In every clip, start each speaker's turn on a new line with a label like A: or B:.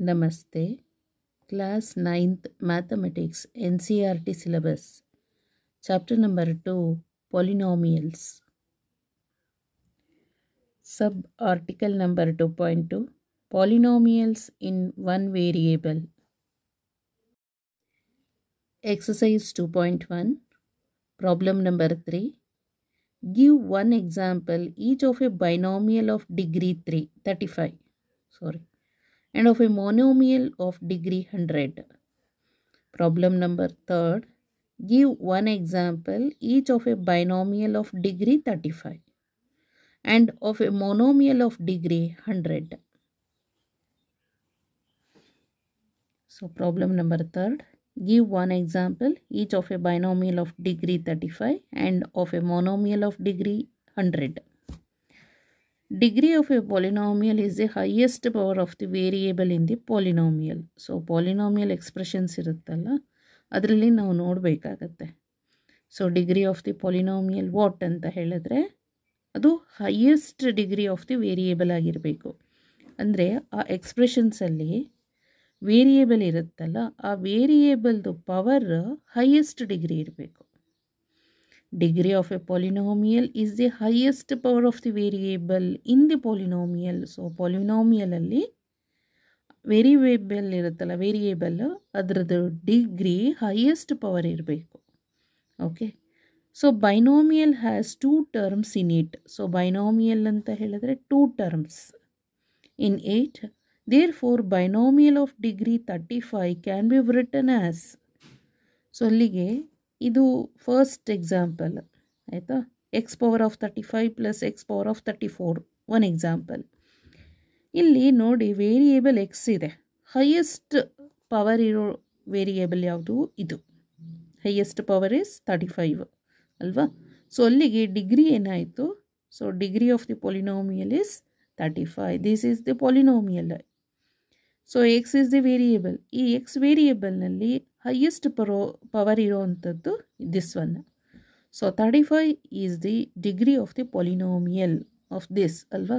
A: Namaste. Class 9th Mathematics NCRT syllabus. Chapter number 2 Polynomials. Sub article number 2.2 Polynomials in one variable. Exercise 2.1 Problem number 3 Give one example each of a binomial of degree 3 35 sorry and of a monomial of degree 100. Problem number 3. Give one example each of a binomial of degree 35 and of a monomial of degree 100. So problem number 3. Give one example each of a binomial of degree 35 and of a monomial of degree 100. Degree of a polynomial is the highest power of the variable in the polynomial so polynomial expressions ಇರುತ್ತಲ್ಲ ಅದರಲ್ಲಿ ನಾವು ನೋಡಬೇಕಾಗತ್ತೆ so degree of the polynomial what ಅಂತ ಹೇಳಿದ್ರೆ ಅದು highest degree of the variable ಆಗಿರಬೇಕು ಅಂದರೆ ಆ ಎಕ್ಸ್ಪ್ರೆಷನ್ಸಲ್ಲಿ ವೇರಿಯೇಬಲ್ ಇರುತ್ತಲ್ಲ ಆ ವೇರಿಯೇಬಲ್ದು ಪವರ್ ಹೈಯೆಸ್ಟ್ ಡಿಗ್ರಿ ಇರಬೇಕು degree of a polynomial is the highest power of the variable in the polynomial so ಪೊಲಿನೋಮಿಯಲಲ್ಲಿ ಅಲ್ಲಿ ವೇರಿಯೇಬಲ್ ಇರುತ್ತಲ್ಲ ವೇರಿಯೇಬಲ್ ಅದರದ್ದು ಡಿಗ್ರಿ ಹೈಯೆಸ್ಟ್ ಪವರ್ ಇರಬೇಕು okay so binomial has two terms in it so binomial ಅಂತ ಹೇಳಿದ್ರೆ two terms in it therefore binomial of degree thirty five can be written as so ಅಲ್ಲಿಗೆ ಇದು first example ಆಯಿತಾ x power of thirty five plus x power of thirty four one example ಇಲ್ಲಿ ನೋಡಿ variable x ಇದೆ highest power ಇರೋ variable ಯಾವುದು ಇದು highest power is thirty five ಅಲ್ವಾ ಸೊ ಅಲ್ಲಿಗೆ ಡಿಗ್ರಿ ಏನಾಯಿತು so degree of the polynomial is thirty five this is the polynomial so x is the variable ಈ ಎಕ್ಸ್ ವೇರಿಯೇಬಲ್ನಲ್ಲಿ ಹೈಯೆಸ್ಟ್ ಪರೋ ಪವರ್ ಇರೋವಂಥದ್ದು this one so thirty five is the degree of the polynomial of this ಅಲ್ವಾ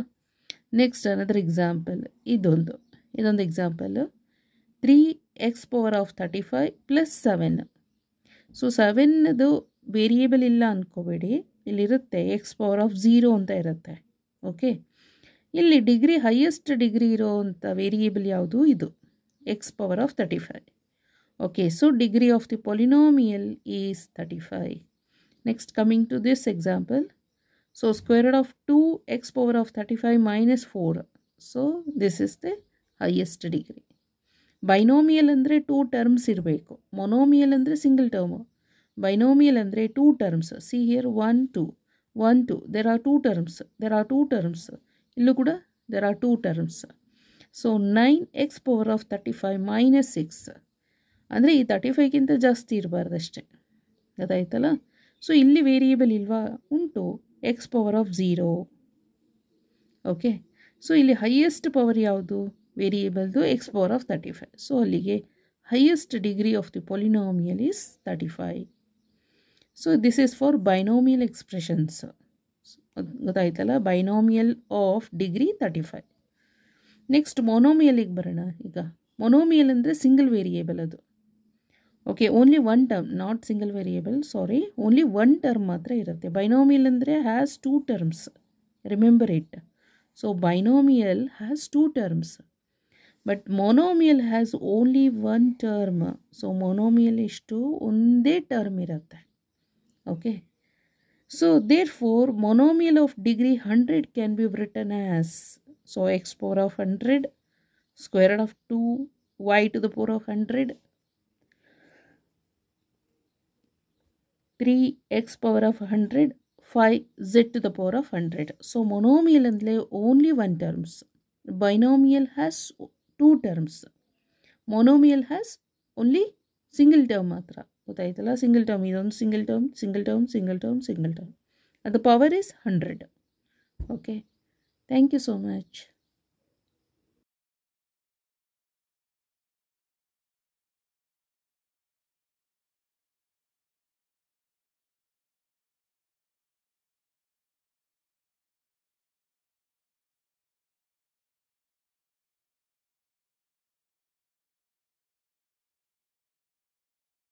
A: next another example ಇದೊಂದು ಇದೊಂದು example three x power of thirty five plus seven so ಸೆವೆನ್ದು variable ಇಲ್ಲ ಅಂದ್ಕೋಬೇಡಿ ಇಲ್ಲಿರುತ್ತೆ x power of zero ಅಂತ ಇರುತ್ತೆ okay ಇಲ್ಲಿ ಡಿಗ್ರಿ ಹೈಯೆಸ್ಟ್ ಡಿಗ್ರಿ ಇರೋವಂಥ ವೇರಿಯೇಬಲ್ ಯಾವುದು ಇದು x power of thirty five Okay, so degree of the polynomial is 35. Next, coming to this example. So, square root of 2 x power of 35 minus 4. So, this is the highest degree. Binomial under two terms irbeko. Monomial under single term. Binomial under two terms. See here 1, 2. 1, 2. There are two terms. There are two terms. Look, there are two terms. So, 9 x power of 35 minus 6. ಅಂದರೆ ಈ thirty ಫೈವ್ಗಿಂತ ಜಾಸ್ತಿ ಇರಬಾರ್ದು ಅಷ್ಟೇ ಗೊತ್ತಾಯ್ತಲ್ಲ so ಇಲ್ಲಿ variable ಇಲ್ವಾ ಉಂಟು x power of zero okay so ಇಲ್ಲಿ ಹೈಯೆಸ್ಟ್ ಪವರ್ ಯಾವುದು ವೇರಿಯೇಬಲ್ದು x power of thirty five so ಅಲ್ಲಿಗೆ highest degree of the polynomial is thirty five so this is for binomial expressions ಗೊತ್ತಾಯ್ತಲ್ಲ binomial of degree thirty five next ಮೊನೋಮಿಯಲಿಗೆ ಬರೋಣ ಈಗ monomial ಅಂದರೆ single variable ಅದು okay only one term not single variable sorry only one term matra irutte binomial andre has two terms remember it so binomial has two terms but monomial has only one term so monomial is to unde term irutte okay so therefore monomial of degree 100 can be written as so x power of 100 square root of 2 y to the power of 100 3x power of 100, 5z to the power of 100. So, monomial and only one terms. Binomial has two terms. Monomial has only single term. Single term, single term, single term, single term, single term. And the power is 100. Okay. Thank you so much.